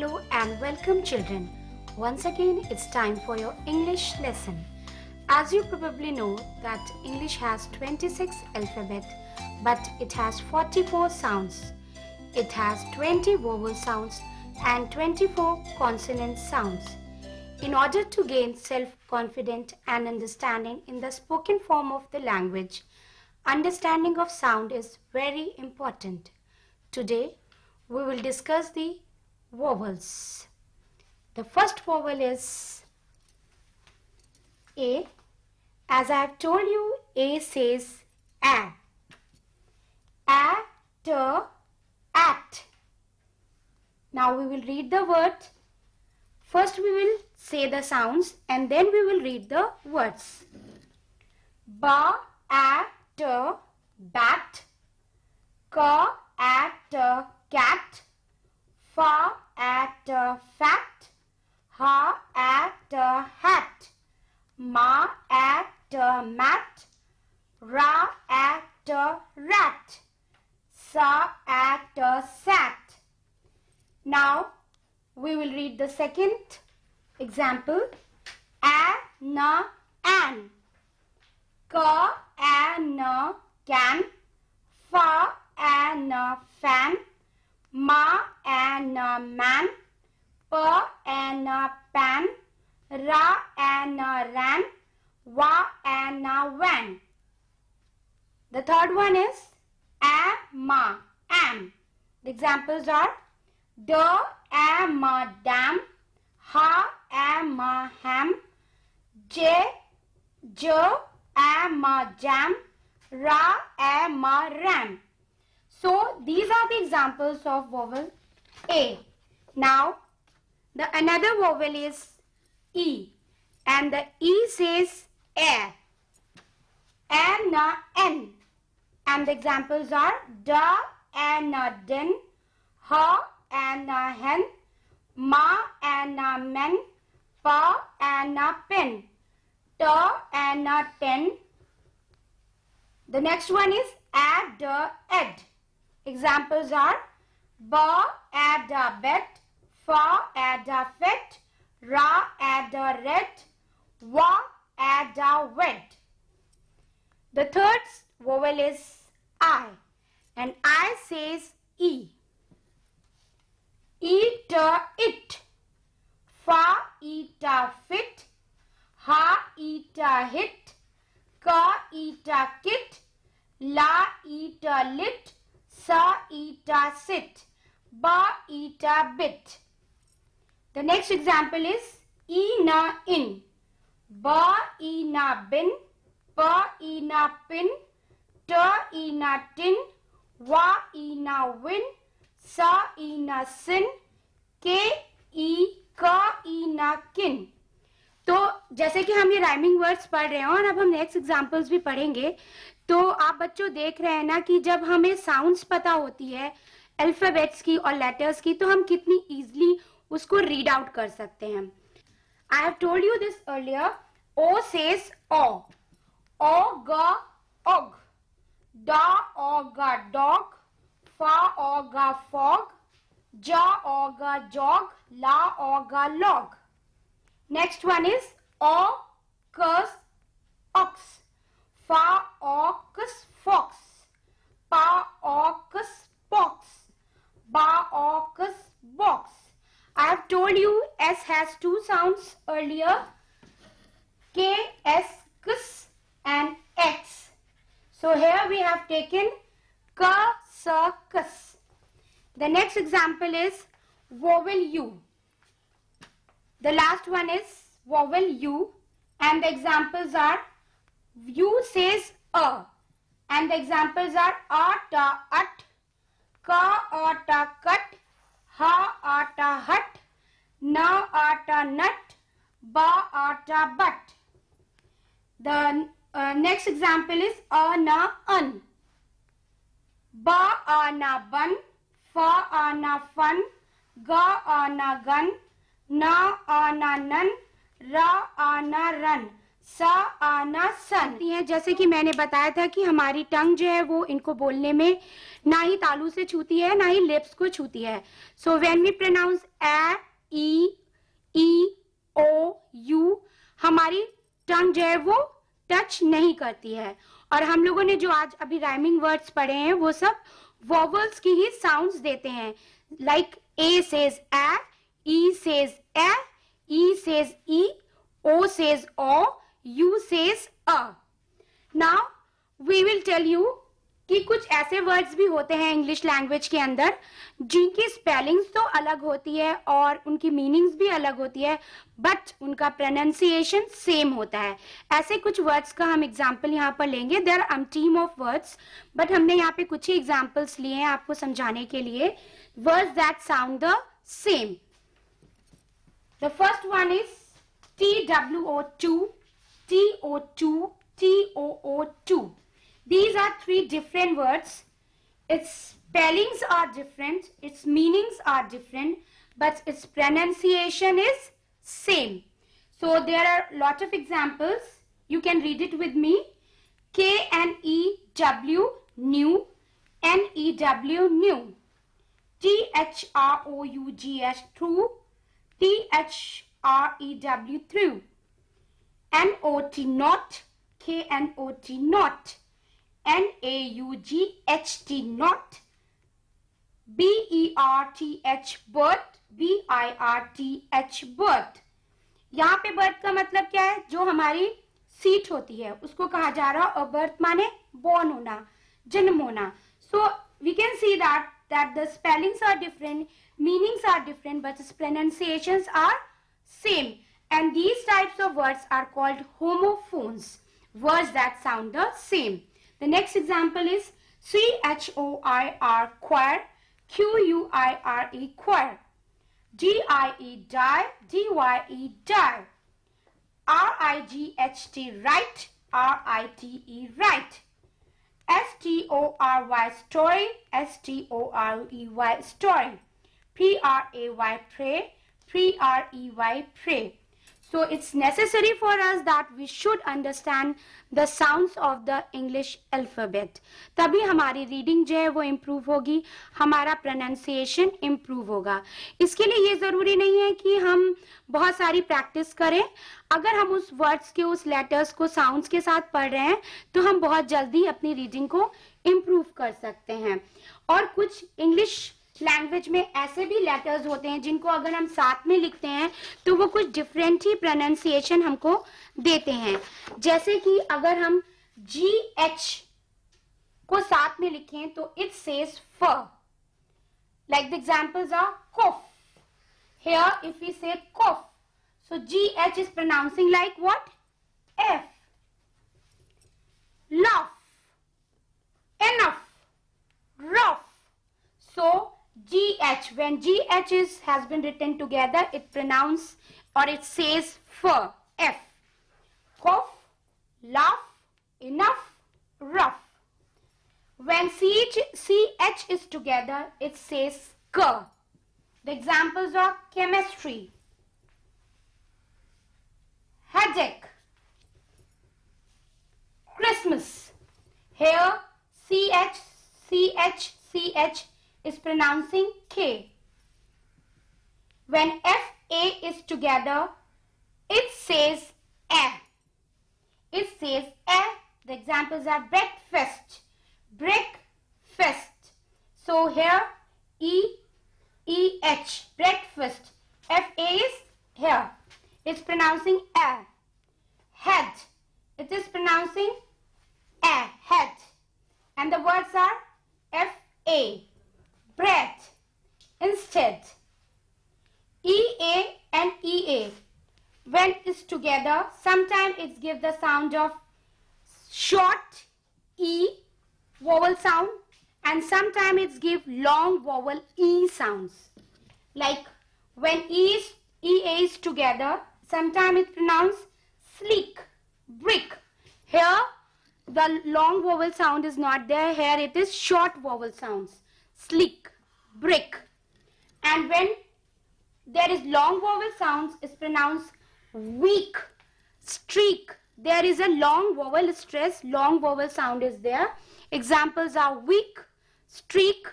Hello and welcome children. Once again it's time for your English lesson. As you probably know that English has 26 alphabet but it has 44 sounds. It has 20 vowel sounds and 24 consonant sounds. In order to gain self-confidence and understanding in the spoken form of the language, understanding of sound is very important. Today, we will discuss the vowels. The first vowel is A. As I have told you, A says A. A, T, at. Now we will read the word. First we will say the sounds and then we will read the words. Ba, A, T, bat. Ka, A, T, cat Fa at the fat, ha at the hat, ma at the mat, ra at the rat, sa at the sat. Now we will read the second example. A na an, ka an can, fa an fan. Ma and a man, pa and a pan, ra and a ran, wa and a van. The third one is am, am. The examples are da, am, uh, dam, ha, am, uh, ham, j, jo, am, uh, jam, ra, am, uh, ram. So these are the examples of vowel A. Now the another vowel is E and the E says air and na N and the examples are da and na den, ha and na hen, ma and na men, pa and na pen, ta and na ten. The next one is add, the ed. Examples are ba add a bet, fa add a fet, ra add a red, wa add a wet. The third vowel is I and I says E. Eat it, fa eat a fit, ha eat a hit, ka eat a kit, la eat a lit, Sa eta sit. Ba eta bit. The next example is e na in. Ba e na bin. Pa e na pin. Ta e na tin. Wa e na win. Sa e na sin. Ke e ka e na kin तो जैसे कि हम ये rhyming words पढ़ रहे हैं और अब हम नेक्स्ट एग्जांपल्स भी पढ़ेंगे तो आप बच्चों देख रहे हैं ना कि जब हमें साउंड्स पता होती है अल्फाबेट्स की और लेटर्स की तो हम कितनी इजिली उसको रीड आउट कर सकते हैं I have told you this earlier O says O O G og da oga dog fa oga fog ja oga jog la oga log next Faokus fox. Paokus box. Baokus box. I have told you S has two sounds earlier. k s k and X. So here we have taken k s k The next example is vowel U. The last one is vowel U and the examples are view says a. And the examples are ata at, ka ata cut, ha ata hut, na ata nut, ba ata but. The uh, next example is ana an. Ba ana bun, fa ana fun, ga ana gun, na ana nan, ra ana run. सा आना सन ये जैसे कि मैंने बताया था कि हमारी टंग जो है वो इनको बोलने में ना ही तालू से छूती है ना ही लिप्स को छूती है so when we pronounce A E O U हमारी टंग जो है वो टच नहीं करती है और हम लोगों ने जो आज अभी राइमिंग वर्ड्स पढ़े हैं वो सब वॉवल्स की ही साउंड्स देते हैं like A says A E says A E says E O says O U says uh now we will tell you कि कुछ ऐसे वर्ड्स भी होते हैं इंग्लिश लैंग्वेज के अंदर जिनकी स्पेलिंग्स तो अलग होती है और उनकी मीनिंग्स भी अलग होती है बट उनका प्रोनाउंसिएशन सेम होता है ऐसे कुछ वर्ड्स का हम एग्जाम्पल यहाँ पर लेंगे there are team of words but हमने यहाँ पे कुछ ही एग्जाम्पल्स लिए हैं आपको समझाने के लिए words that sound the same the first one is T W O two TO2, TOO2. These are three different words. Its spellings are different, its meanings are different, but its pronunciation is same. So there are lot of examples. You can read it with me. K N E W new N E W new T H R O U G H true T H R E W through N O T not K N O T not N A U G H T not B E R T H bird B I R T H bird यहाँ पे birth का मतलब क्या है जो हमारी seat होती है उसको कहा जा रहा है और बर्थ माने बॉर्न होना जन्म होना so we can see that that the spellings are different meanings are different but pronunciation are same these types of words are called homophones, words that sound the same. The next example is C-H-O-I-R, choir, Q-U-I-R-E, choir. D-I-E, die, D-Y-E, die. R-I-G-H-T, right, R-I-T-E, right. S-T-O-R-Y, story, S-T-O-R-E-Y, story. P-R-A-Y, pray, P-R-E-Y, pray. So it's necessary for us that we should understand the sounds of the English alphabet. tabhi hamari reading jo hai wo improve hogi hamara pronunciation improve hoga iske liye ye zaruri nahi hai ki hum bahut sari practice kare agar hum us words ke us letters ko sounds ke sath पढ़ rahe hain to hum bahut jaldi apni reading ko improve kar sakte hain aur kuch English language में ऐसे भी letters होते हैं जिनको अगर हम साथ में लिखते हैं तो वो कुछ डिफरेंट ही प्रोनाउंसिएशन हमको देते हैं जैसे कि अगर हम जी एच को साथ में लिखें तो it says F like the examples are cough here if you say cough so G H is pronouncing like what F laugh enough When GH is, has been written together, it pronounces or it says fur, F. Cough, laugh, enough, rough. When CH, CH is together, it says cur. The examples are chemistry, headache, Christmas. Here, CH, CH, CH is pronouncing K. When F A is together, it says A. It says A. The examples are breakfast, breakfast. So here E E H breakfast. F A is here. It's pronouncing A. Head. It is pronouncing A head. And the words are F A breath instead ea and ea when it's together sometimes it gives the sound of short e vowel sound and sometimes it gives long vowel e sounds like when e is ea is together sometimes it pronounced sleek brick here the long vowel sound is not there here it is short vowel sounds slick, brick. And when there is long vowel sounds is pronounced weak, streak. There is a long vowel stress, long vowel sound is there. Examples are weak, streak.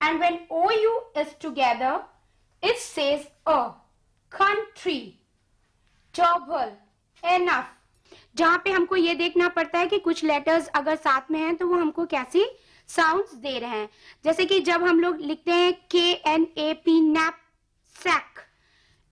And when OU is together, it says a, country, jovel, enough. जहाँ पे हमको ये देखना पड़ता है कि कुछ letters अगर साथ में हैं तो वो हमको कैसी साउंड दे रहे हैं जैसे कि जब हम लोग लिखते हैं K N A P knapsack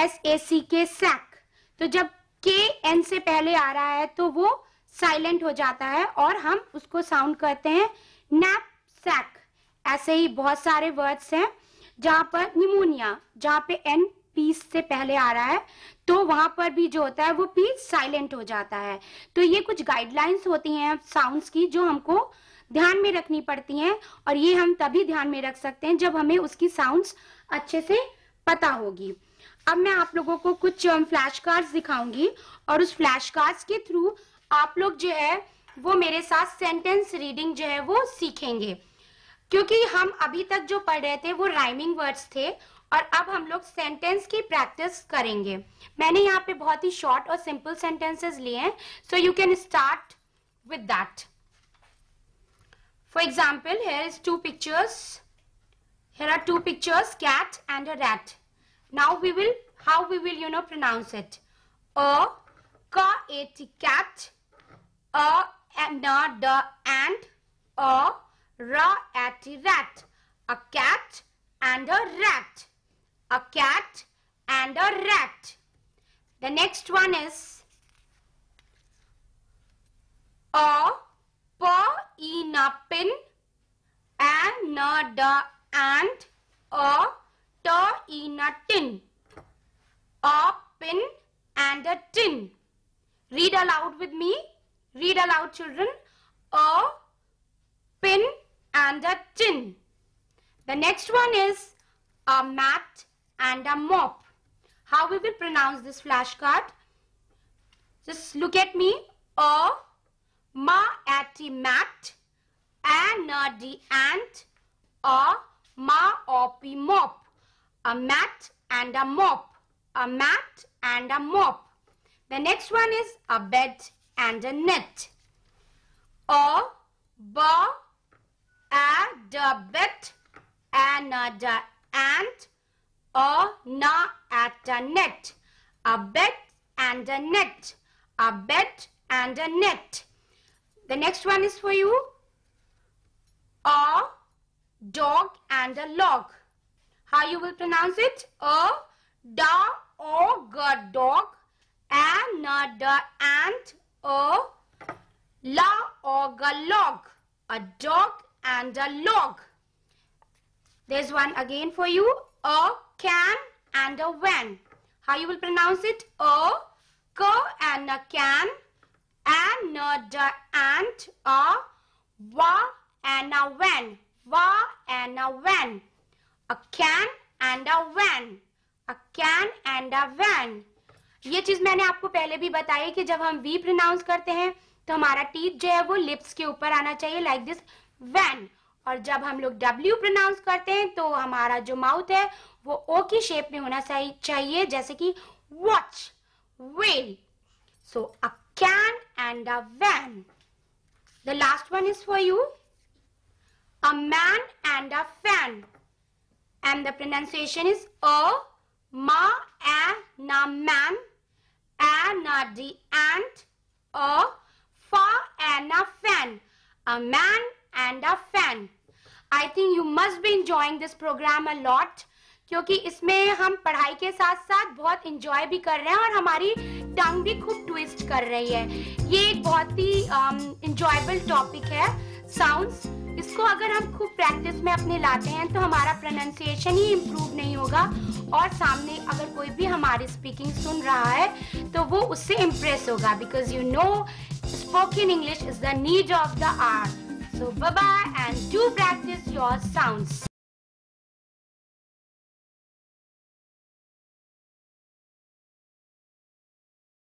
S A C K sack तो जब के एन से पहले आ रहा है तो वो साइलेंट हो जाता है और हम उसको साउंड करते हैं नैप सैक ऐसे ही बहुत सारे वर्ड्स हैं जहां पर निमोनिया जहां पे एन पी से पहले आ रहा है तो वहां पर भी जो होता है वो पी साइलेंट हो जाता है तो ये कुछ गाइडलाइंस होती हैं साउंड्स की जो हमको ध्यान में रखनी पड़ती हैं और ये हम तभी ध्यान में रख सकते हैं जब हमें उसकी साउंड्स अच्छे से पता होगी अब मैं आप लोगों को कुछ फ्लैश कार्ड दिखाऊंगी और उस फ्लैश कार्ड के थ्रू आप लोग जो है वो मेरे साथ सेंटेंस रीडिंग जो है वो सीखेंगे क्योंकि हम अभी तक जो पढ़ रहे थे वो राइमिंग वर्ड्स थे और अब हम लोग सेंटेंस की प्रैक्टिस करेंगे मैंने यहाँ पे बहुत ही शॉर्ट और सिंपल सेंटेंसेस लिए हैं so you can start with that For example, here is two pictures. Here are two pictures, cat and a rat. Now we will, how we will, you know, pronounce it. A, ka, et, cat, a, and na, da, and, a, ra, at, rat. A cat and a rat. A cat and a rat. The next one is, a, Pa in a pin, and a ant, a ta in a tin. A pin and a tin. Read aloud with me. Read aloud children. A pin and a tin. The next one is a mat and a mop. How we will pronounce this flashcard? Just look at me. A Ma at the mat, an at the ant, a ma op mop. A mat and a mop. A mat and a mop. The next one is a bed and a net. A, ba, a, da, bed an, a, da, ant, a, na, at a net. A bed and a net. A bed and a net. The next one is for you. A dog and a log. How you will pronounce it? A da og dog and a a la og a log. A dog and a log. There's one again for you. A can and a when. How you will pronounce it? A, k and a can. am, not the, a, wa, and a when. Wa and a when. A can and a when. A can and a when. ये चीज मैंने आपको पहले भी बताई कि जब हम वी प्रोनाउंस करते हैं तो हमारा टीथ जो है वो लिप्स के ऊपर आना चाहिए लाइक दिस वैन और जब हम लोग डब्ल्यू प्रोनाउंस करते हैं तो हमारा जो माउथ है वो ओ की शेप में होना चाहिए जैसे कि watch well so a can and a van. The last one is for you. A man and a fan. And the pronunciation is a, ma, a, na, man, a, na, the ant, a, fa, and a fan. A man and a fan. I think you must be enjoying this program a lot. क्योंकि इसमें हम पढ़ाई के साथ साथ बहुत enjoy भी कर रहे हैं और हमारी टंग भी खूब ट्विस्ट कर रही है ये एक बहुत ही इंजॉयबल um, टॉपिक है साउंड्स इसको अगर हम खूब प्रैक्टिस में अपने लाते हैं तो हमारा प्रोनाउंसिएशन ही इम्प्रूव नहीं होगा और सामने अगर कोई भी हमारी स्पीकिंग सुन रहा है तो वो उससे इम्प्रेस होगा because you know spoken English is the need of the art so bye and do practice your sounds